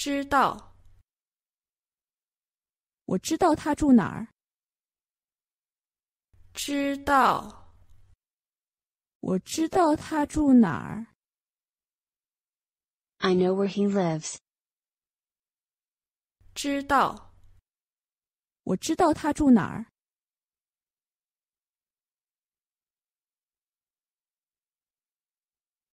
知道，我知道他住哪儿。知道，我知道他住哪儿。I know where he lives。知道，我知道他住哪儿。